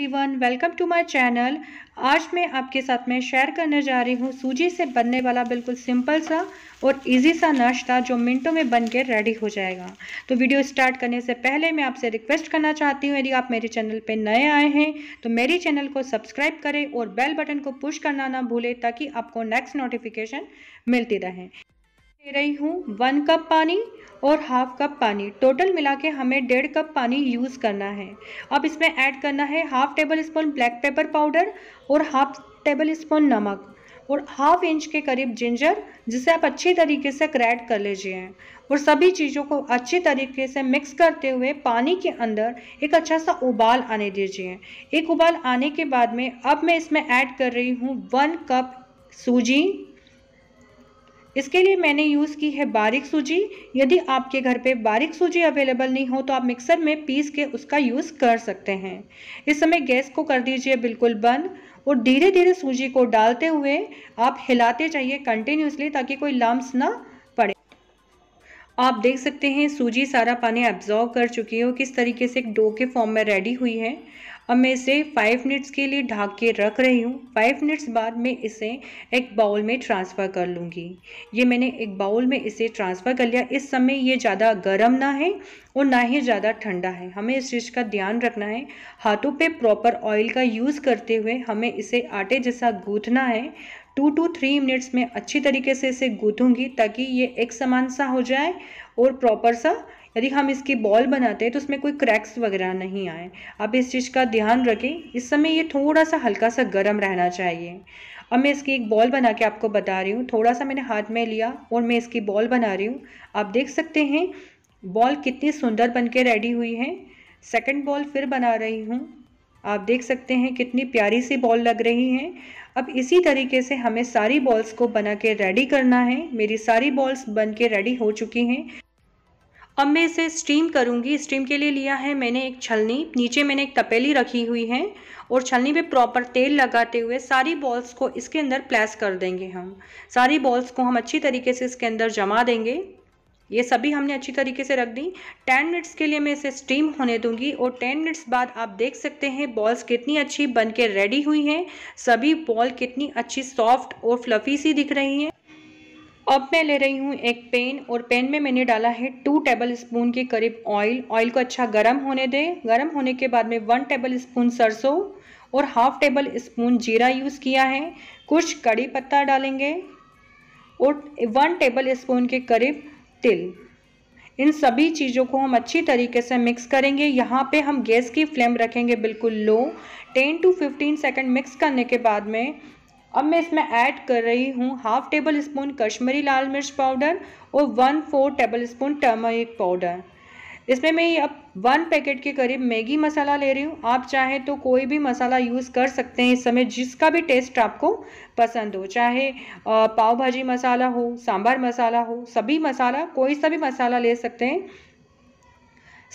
everyone welcome to my channel आज मैं आपके साथ में शेयर करने जा रही हूँ सूजी से बनने वाला बिल्कुल सिंपल सा और इजी सा नाश्ता जो मिनटों में बन के रेडी हो जाएगा तो वीडियो स्टार्ट करने से पहले मैं आपसे रिक्वेस्ट करना चाहती हूँ यदि आप मेरे चैनल पे नए आए हैं तो मेरे चैनल को सब्सक्राइब करें और बेल बटन को पुश करना ना भूलें ताकि आपको नेक्स्ट नोटिफिकेशन मिलती रहे ले रही हूँ वन कप पानी और हाफ कप पानी टोटल मिला के हमें डेढ़ कप पानी यूज़ करना है अब इसमें ऐड करना है half tablespoon black pepper powder और हाफ टेबल स्पून नमक और हाफ इंच के करीब जिंजर जिसे आप अच्छी तरीके से क्रैड कर लीजिए और सभी चीज़ों को अच्छी तरीके से मिक्स करते हुए पानी के अंदर एक अच्छा सा उबाल आने दीजिए एक उबाल आने के बाद में अब मैं इसमें ऐड कर रही हूँ वन कप सूजी इसके लिए मैंने यूज़ की है बारीक सूजी यदि आपके घर पे बारीक सूजी अवेलेबल नहीं हो तो आप मिक्सर में पीस के उसका यूज़ कर सकते हैं इस समय गैस को कर दीजिए बिल्कुल बंद और धीरे धीरे सूजी को डालते हुए आप हिलाते जाइए कंटिन्यूसली ताकि कोई लम्ब ना आप देख सकते हैं सूजी सारा पानी एब्जॉर्व कर चुकी है और किस तरीके से एक डो के फॉर्म में रेडी हुई है હમે સે 5 મિનિટ્સ કે લિયે ઢાંકે રખ રહી હું 5 મિનિટ્સ બાદ મેં ઇસે એક બાઉલ મેં ટ્રાન્સફર કર લુંગી યે મેને એક બાઉલ મેં ઇસે ટ્રાન્સફર કર લિયા ઇસ સમય યે જ્યાદા ગરમ ના હે ઓર નાહી જ્યાદા ઠંડા હે હમે ઇસ રીશ કા ધ્યાન રખના હે હાથો પે પ્રોપર ઓઇલ કા યુઝ કરતે હુએ હમે ઇસે આટે Jસા ગૂંઠના હે 2 ટુ 3 મિનિટ્સ મેં achhe tarike se ise goonthungi taki ye ek saman sa ho jaye aur proper sa यदि हम इसकी बॉल बनाते हैं तो उसमें कोई क्रैक्स वगैरह नहीं आए आप इस चीज़ का ध्यान रखें इस समय ये थोड़ा सा हल्का सा गर्म रहना चाहिए अब मैं इसकी एक बॉल बना के आपको बता रही हूँ थोड़ा सा मैंने हाथ में लिया और मैं इसकी बॉल बना रही हूँ आप देख सकते हैं बॉल कितनी सुंदर बन के रेडी हुई है सेकेंड बॉल फिर बना रही हूँ आप देख सकते हैं कितनी प्यारी सी बॉल लग रही है अब इसी तरीके से हमें सारी बॉल्स को बना के रेडी करना है मेरी सारी बॉल्स बन के रेडी हो चुकी हैं अब मैं इसे स्टीम करूँगी स्टीम के लिए लिया है मैंने एक छलनी नीचे मैंने एक तपेली रखी हुई है और छलनी पे प्रॉपर तेल लगाते हुए सारी बॉल्स को इसके अंदर प्लेस कर देंगे हम सारी बॉल्स को हम अच्छी तरीके से इसके अंदर जमा देंगे ये सभी हमने अच्छी तरीके से रख दी टेन मिनट्स के लिए मैं इसे स्टीम होने दूंगी और टेन मिनट्स बाद आप देख सकते हैं बॉल्स कितनी अच्छी बन के रेडी हुई हैं सभी बॉल कितनी अच्छी सॉफ्ट और फ्लफी सी दिख रही हैं अब मैं ले रही हूँ एक पेन और पेन में मैंने डाला है टू टेबल स्पून के करीब ऑयल ऑयल को अच्छा गर्म होने दें गर्म होने के बाद में वन टेबल स्पून सरसों और हाफ टेबल स्पून जीरा यूज़ किया है कुछ कड़ी पत्ता डालेंगे और वन टेबल स्पून के करीब तिल इन सभी चीज़ों को हम अच्छी तरीके से मिक्स करेंगे यहाँ पे हम गैस की फ्लेम रखेंगे बिल्कुल लो 10 टू 15 सेकंड मिक्स करने के बाद में अब मैं इसमें ऐड कर रही हूँ हाफ टेबल स्पून कश्मीरी लाल मिर्च पाउडर और one four tablespoon turmeric powder इसमें मैं अब वन पैकेट के करीब मैगी मसाला ले रही हूँ आप चाहे तो कोई भी मसाला यूज़ कर सकते हैं इस समय जिसका भी टेस्ट आपको पसंद हो चाहे पाव भाजी मसाला हो सांभर मसाला हो सभी मसाला कोई सा भी मसाला ले सकते हैं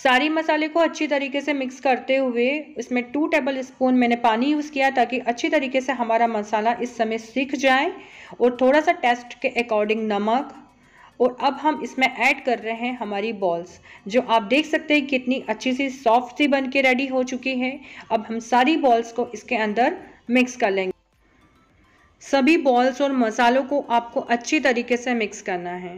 सारी मसाले को अच्छी तरीके से मिक्स करते हुए इसमें टू टेबल स्पून मैंने पानी यूज़ किया ताकि अच्छी तरीके से हमारा मसाला इस समय सीख जाए और थोड़ा सा टेस्ट के अकॉर्डिंग नमक और अब हम इसमें ऐड कर रहे हैं हमारी बॉल्स जो आप देख सकते हैं कितनी अच्छी सी सॉफ्ट सी बन के रेडी हो चुकी है अब हम सारी बॉल्स को इसके अंदर मिक्स कर लेंगे सभी बॉल्स और मसालों को आपको अच्छी तरीके से मिक्स करना है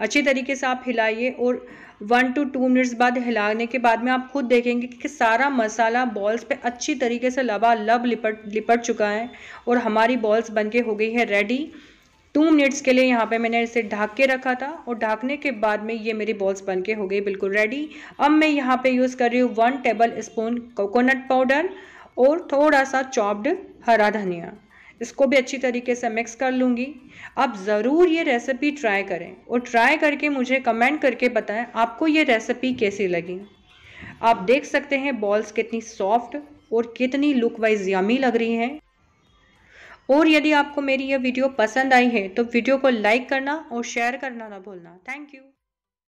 अच्छी तरीके से आप हिलाइए और वन टू टू मिनट्स बाद हिलाने के बाद में आप खुद देखेंगे कि, सारा मसाला बॉल्स पे अच्छी तरीके से लबा लब लिपट लिपट चुका है और हमारी बॉल्स बन के हो गई है रेडी टू मिनट्स के लिए यहाँ पे मैंने इसे ढाक के रखा था और ढाकने के बाद में ये मेरी बॉल्स बन के हो गई बिल्कुल रेडी अब मैं यहाँ पर यूज़ कर रही हूँ one tablespoon coconut powder और थोड़ा सा चॉप्ड हरा धनिया इसको भी अच्छी तरीके से मिक्स कर लूँगी आप ज़रूर ये रेसिपी ट्राई करें और ट्राई करके मुझे कमेंट करके बताएं आपको ये रेसिपी कैसी लगी आप देख सकते हैं बॉल्स कितनी सॉफ्ट और कितनी लुक वाइज यामी लग रही हैं और यदि आपको मेरी यह वीडियो पसंद आई है तो वीडियो को लाइक करना और शेयर करना ना भूलना थैंक यू